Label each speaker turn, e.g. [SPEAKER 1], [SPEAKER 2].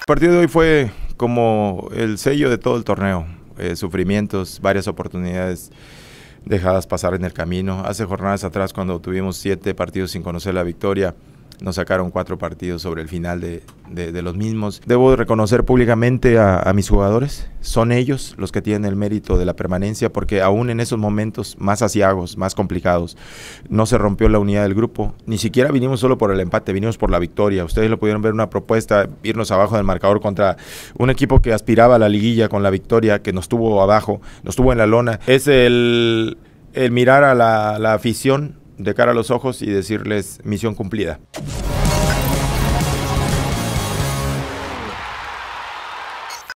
[SPEAKER 1] El partido de hoy fue como el sello de todo el torneo. Eh, sufrimientos, varias oportunidades dejadas pasar en el camino. Hace jornadas atrás, cuando tuvimos siete partidos sin conocer la victoria, nos sacaron cuatro partidos sobre el final de, los mismos. Debo reconocer públicamente a, mis jugadores. Son ellos los que tienen el mérito de la permanencia porque aún en esos momentos más asiagos, más complicados, no se rompió la unidad del grupo. Ni siquiera vinimos solo por el empate, vinimos por la victoria. Ustedes lo pudieron ver una propuesta, irnos abajo del marcador contra un equipo que aspiraba a la liguilla con la victoria, que nos tuvo abajo, nos tuvo en la lona. Es el, mirar a la afición de cara a los ojos y decirles misión cumplida.